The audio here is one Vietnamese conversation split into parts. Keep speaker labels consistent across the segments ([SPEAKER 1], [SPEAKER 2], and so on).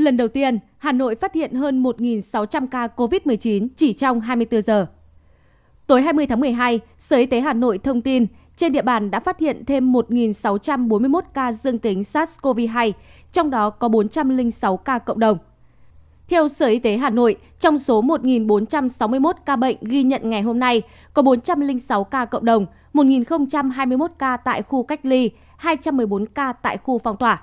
[SPEAKER 1] Lần đầu tiên, Hà Nội phát hiện hơn 1.600 ca COVID-19 chỉ trong 24 giờ. Tối 20 tháng 12, Sở Y tế Hà Nội thông tin trên địa bàn đã phát hiện thêm 1.641 ca dương tính SARS-CoV-2, trong đó có 406 ca cộng đồng. Theo Sở Y tế Hà Nội, trong số 1.461 ca bệnh ghi nhận ngày hôm nay, có 406 ca cộng đồng, 1.021 ca tại khu cách ly, 214 ca tại khu phong tỏa.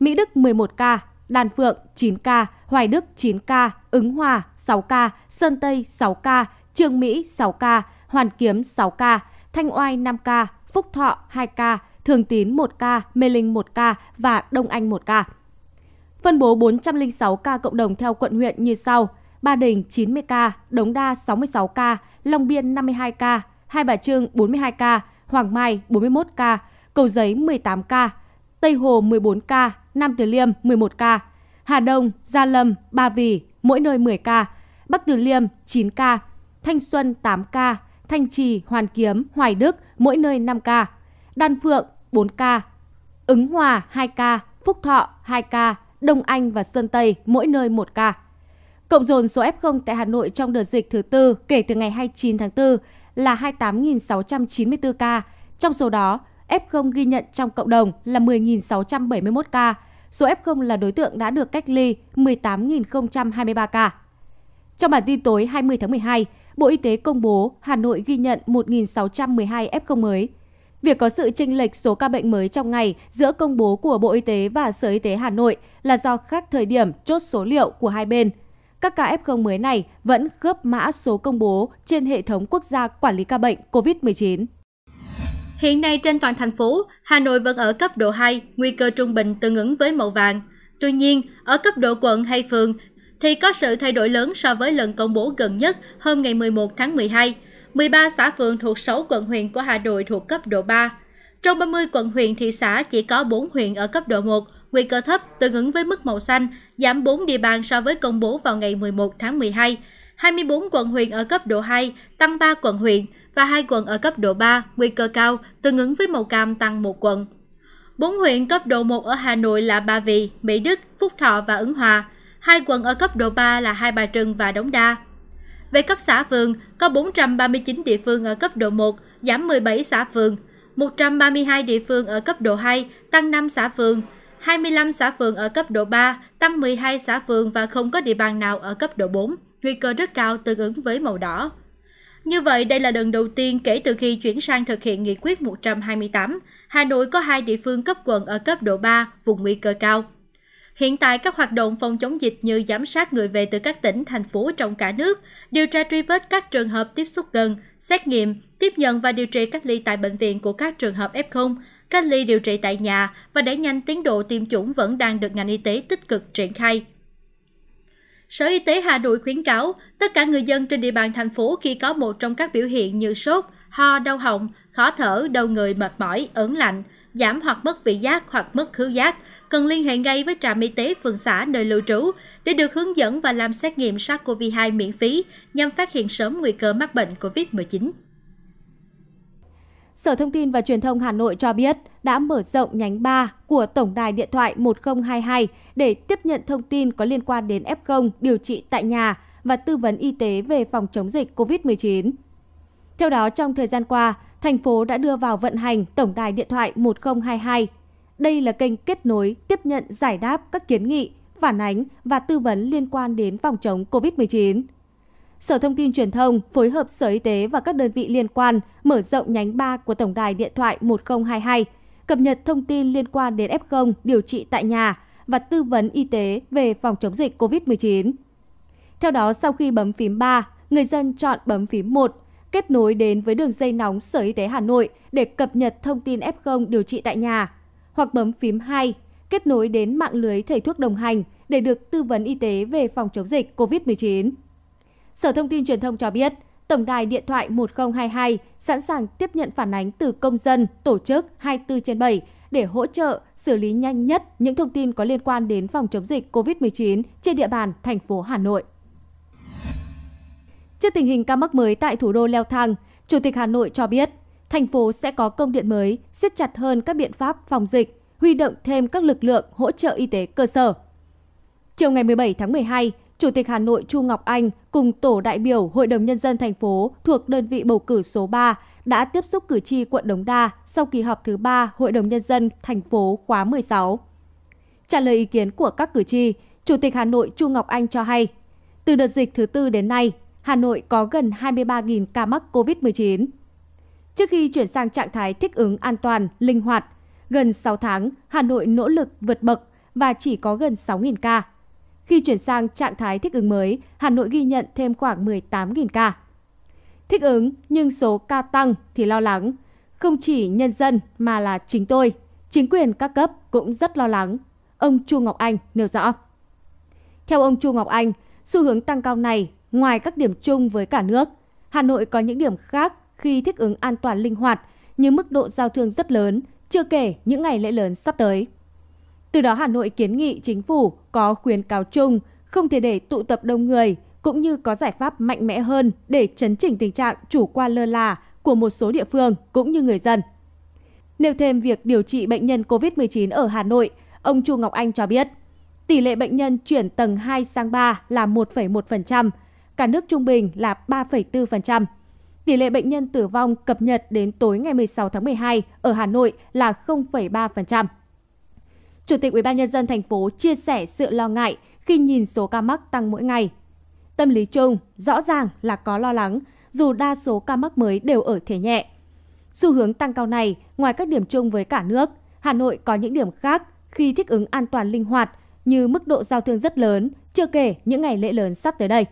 [SPEAKER 1] Mỹ Đức 11 ca, Đan Phượng 9 ca, Hoài Đức 9 ca, Ứng Hòa 6 ca, Sơn Tây 6 ca, Trường Mỹ 6 ca, Hoàn Kiếm 6 ca, Thanh Oai 5 ca, Phúc Thọ 2 ca, Thường Tín 1 ca, Mê Linh 1 ca và Đông Anh 1 ca. Phân bố 406 ca cộng đồng theo quận huyện như sau: Ba Đình 90 ca, Đống Đa 66 ca, Long Biên 52 ca, Hai Bà Trưng 42 ca, Hoàng Mai 41 ca, Cầu Giấy 18 ca, Tây Hồ 14 ca, Nam Từ Liêm 11 ca, Hà Đông, Gia Lâm, Ba Vì mỗi nơi 10 ca, Bắc Từ Liêm 9 ca, Thanh Xuân 8 ca, Thanh Trì, Hoàn Kiếm, Hoài Đức mỗi nơi 5 ca, Đan Phượng 4 ca, Ứng Hòa 2 ca, Phúc Thọ 2 ca, Đông Anh và Sơn Tây mỗi nơi 1 ca. Cộng dồn số F0 tại Hà Nội trong đợt dịch thứ tư kể từ ngày 29 tháng 4 là 28.694 ca, trong số đó F0 ghi nhận trong cộng đồng là 10.671 ca, số F0 là đối tượng đã được cách ly 18.023 ca. Trong bản tin tối 20 tháng 12, Bộ Y tế công bố Hà Nội ghi nhận 1.612 F0 mới. Việc có sự chênh lệch số ca bệnh mới trong ngày giữa công bố của Bộ Y tế và Sở Y tế Hà Nội là do khác thời điểm chốt số liệu của hai bên. Các ca F0 mới này vẫn khớp mã số công bố trên hệ thống quốc gia quản lý ca
[SPEAKER 2] bệnh COVID-19 hiện nay trên toàn thành phố, Hà Nội vẫn ở cấp độ 2, nguy cơ trung bình tương ứng với màu vàng. Tuy nhiên, ở cấp độ quận hay phường thì có sự thay đổi lớn so với lần công bố gần nhất hôm ngày 11 tháng 12. 13 xã phường thuộc 6 quận huyện của Hà Nội thuộc cấp độ 3. Trong 30 quận huyện thị xã chỉ có 4 huyện ở cấp độ 1, nguy cơ thấp tương ứng với mức màu xanh, giảm 4 địa bàn so với công bố vào ngày 11 tháng 12. 24 quận huyện ở cấp độ 2, tăng 3 quận huyện, và hai quận ở cấp độ 3, nguy cơ cao, tương ứng với màu cam tăng một quận. Bốn huyện cấp độ 1 ở Hà Nội là Ba Vì, Mỹ Đức, Phúc Thọ và Ứng Hòa. Hai quận ở cấp độ 3 là Hai Bà Trưng và Đống Đa. Về cấp xã phường, có 439 địa phương ở cấp độ 1, giảm 17 xã phường, 132 địa phương ở cấp độ 2, tăng 5 xã phường, 25 xã phường ở cấp độ 3, tăng 12 xã phường và không có địa bàn nào ở cấp độ 4, nguy cơ rất cao tương ứng với màu đỏ. Như vậy, đây là lần đầu tiên kể từ khi chuyển sang thực hiện nghị quyết 128, Hà Nội có hai địa phương cấp quận ở cấp độ 3, vùng nguy cơ cao. Hiện tại, các hoạt động phòng chống dịch như giám sát người về từ các tỉnh, thành phố trong cả nước, điều tra truy vết các trường hợp tiếp xúc gần, xét nghiệm, tiếp nhận và điều trị cách ly tại bệnh viện của các trường hợp F0, cách ly điều trị tại nhà và đẩy nhanh tiến độ tiêm chủng vẫn đang được ngành y tế tích cực triển khai sở y tế hà nội khuyến cáo tất cả người dân trên địa bàn thành phố khi có một trong các biểu hiện như sốt ho đau họng khó thở đau người mệt mỏi ớn lạnh giảm hoặc mất vị giác hoặc mất khứu giác cần liên hệ ngay với trạm y tế phường xã nơi lưu trú để được hướng dẫn và làm xét nghiệm sars cov hai miễn phí nhằm phát hiện sớm nguy cơ mắc bệnh COVID-19.
[SPEAKER 1] Sở Thông tin và Truyền thông Hà Nội cho biết, đã mở rộng nhánh 3 của tổng đài điện thoại 1022 để tiếp nhận thông tin có liên quan đến F0 điều trị tại nhà và tư vấn y tế về phòng chống dịch COVID-19. Theo đó, trong thời gian qua, thành phố đã đưa vào vận hành tổng đài điện thoại 1022. Đây là kênh kết nối, tiếp nhận giải đáp các kiến nghị, phản ánh và tư vấn liên quan đến phòng chống COVID-19. Sở Thông tin Truyền thông phối hợp Sở Y tế và các đơn vị liên quan mở rộng nhánh 3 của tổng đài điện thoại 1022 cập nhật thông tin liên quan đến F0 điều trị tại nhà và tư vấn y tế về phòng chống dịch COVID-19. Theo đó, sau khi bấm phím 3, người dân chọn bấm phím 1, kết nối đến với đường dây nóng Sở Y tế Hà Nội để cập nhật thông tin F0 điều trị tại nhà, hoặc bấm phím 2, kết nối đến mạng lưới thầy thuốc đồng hành để được tư vấn y tế về phòng chống dịch COVID-19. Sở Thông tin Truyền thông cho biết, tổng đài điện thoại 1022 sẵn sàng tiếp nhận phản ánh từ công dân, tổ chức 24 trên 7 để hỗ trợ xử lý nhanh nhất những thông tin có liên quan đến phòng chống dịch COVID-19 trên địa bàn thành phố Hà Nội. Trước tình hình ca mắc mới tại thủ đô leo thang, Chủ tịch Hà Nội cho biết thành phố sẽ có công điện mới siết chặt hơn các biện pháp phòng dịch, huy động thêm các lực lượng hỗ trợ y tế cơ sở. Chiều ngày 17 tháng 12, Chủ tịch Hà Nội Chu Ngọc Anh cùng tổ đại biểu Hội đồng Nhân dân thành phố thuộc đơn vị bầu cử số 3 đã tiếp xúc cử tri quận Đống Đa sau kỳ họp thứ 3 Hội đồng Nhân dân thành phố khóa 16. Trả lời ý kiến của các cử tri, Chủ tịch Hà Nội Chu Ngọc Anh cho hay, từ đợt dịch thứ tư đến nay, Hà Nội có gần 23.000 ca mắc COVID-19. Trước khi chuyển sang trạng thái thích ứng an toàn, linh hoạt, gần 6 tháng, Hà Nội nỗ lực vượt bậc và chỉ có gần 6.000 ca. Khi chuyển sang trạng thái thích ứng mới, Hà Nội ghi nhận thêm khoảng 18.000 ca. Thích ứng nhưng số ca tăng thì lo lắng. Không chỉ nhân dân mà là chính tôi, chính quyền các cấp cũng rất lo lắng. Ông Chu Ngọc Anh nêu rõ. Theo ông Chu Ngọc Anh, xu hướng tăng cao này ngoài các điểm chung với cả nước, Hà Nội có những điểm khác khi thích ứng an toàn linh hoạt như mức độ giao thương rất lớn, chưa kể những ngày lễ lớn sắp tới từ đó hà nội kiến nghị chính phủ có khuyến cáo chung không thể để tụ tập đông người cũng như có giải pháp mạnh mẽ hơn để chấn chỉnh tình trạng chủ quan lơ là của một số địa phương cũng như người dân. Nêu thêm việc điều trị bệnh nhân COVID-19 ở Hà Nội, ông Chu Ngọc Anh cho biết, tỷ lệ bệnh nhân chuyển tầng 2 sang 3 là 1,1%, cả nước trung bình là 3,4%. Tỷ lệ bệnh nhân tử vong cập nhật đến tối ngày 16 tháng 12 ở Hà Nội là 0,3%. Chủ tịch ubnd thành phố chia sẻ sự lo ngại khi nhìn số ca mắc tăng mỗi ngày. Tâm lý chung rõ ràng là có lo lắng, dù đa số ca mắc mới đều ở thể nhẹ. Xu hướng tăng cao này, ngoài các điểm chung với cả nước, Hà Nội có những điểm khác khi thích ứng an toàn linh hoạt như mức độ giao thương rất lớn, chưa kể những ngày lễ lớn sắp tới đây.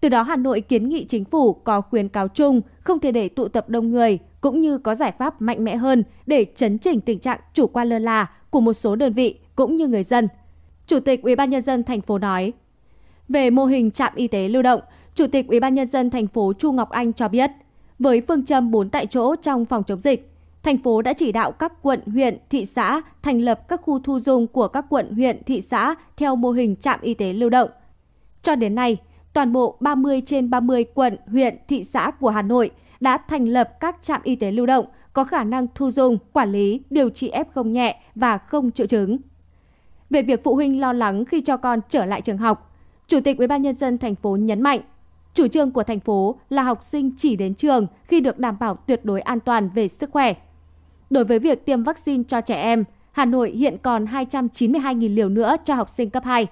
[SPEAKER 1] Từ đó Hà Nội kiến nghị chính phủ có khuyến cáo chung không thể để tụ tập đông người cũng như có giải pháp mạnh mẽ hơn để chấn chỉnh tình trạng chủ quan lơ là của một số đơn vị cũng như người dân. Chủ tịch ubnd thành phố nói. Về mô hình trạm y tế lưu động, Chủ tịch ubnd thành phố Chu Ngọc Anh cho biết, với phương châm 4 tại chỗ trong phòng chống dịch, thành phố đã chỉ đạo các quận, huyện, thị xã thành lập các khu thu dung của các quận, huyện, thị xã theo mô hình trạm y tế lưu động. Cho đến nay, toàn bộ 30 trên 30 quận, huyện, thị xã của Hà Nội đã thành lập các trạm y tế lưu động có khả năng thu dung quản lý điều trị f nhẹ và không triệu chứng về việc phụ huynh lo lắng khi cho con trở lại trường học chủ tịch ubnd tp nhấn mạnh chủ trương của thành phố là học sinh chỉ đến trường khi được đảm bảo tuyệt đối an toàn về sức khỏe đối với việc tiêm vaccine cho trẻ em Hà Nội hiện còn 292.000 liều nữa cho học sinh cấp 2.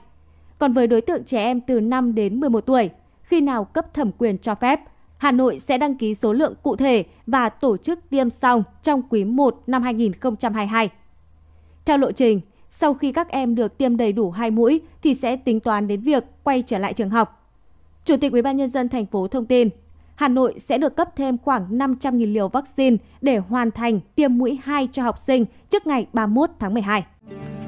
[SPEAKER 1] Còn với đối tượng trẻ em từ 5 đến 11 tuổi, khi nào cấp thẩm quyền cho phép Hà Nội sẽ đăng ký số lượng cụ thể và tổ chức tiêm xong trong quý 1 năm 2022. Theo lộ trình, sau khi các em được tiêm đầy đủ hai mũi thì sẽ tính toán đến việc quay trở lại trường học. Chủ tịch UBND thành phố thông tin, Hà Nội sẽ được cấp thêm khoảng 500.000 liều vaccine để hoàn thành tiêm mũi 2 cho học sinh trước ngày 31 tháng 12.